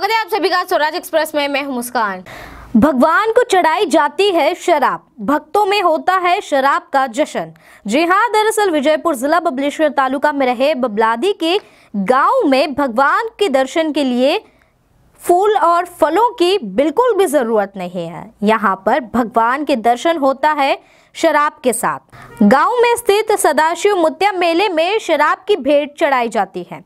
स्वागत है आप सभी का स्वराज एक्सप्रेस में मैं हूं मुस्कान भगवान को चढ़ाई जाती है शराब भक्तों में होता है शराब का जश्न जी हाँ दरअसल विजयपुर जिला बबलेश्वर तालुका में रहे बबलादी के गांव में भगवान के दर्शन के लिए फूल और फलों की बिल्कुल भी ज़रूरत नहीं है यहाँ पर भगवान के दर्शन होता है शराब के साथ गांव में स्थित सदाशिव मुत्या मेले में शराब की भेंट चढ़ाई जाती है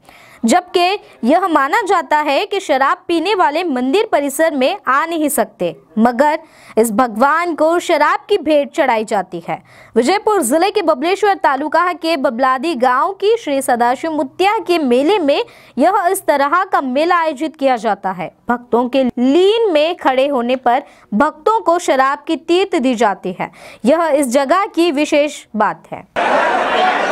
जबकि यह माना जाता है कि शराब पीने वाले मंदिर परिसर में आ नहीं सकते मगर इस भगवान को शराब की भेंट चढ़ाई जाती है विजयपुर जिले के बबलेश्वर तालुका के बबलादी गांव की श्री सदाशिव मुत्या के मेले में यह इस तरह का मेला आयोजित किया जाता है भक्तों के लीन में खड़े होने पर भक्तों को शराब की तीर्थ दी जाती है यह इस जगह की विशेष बात है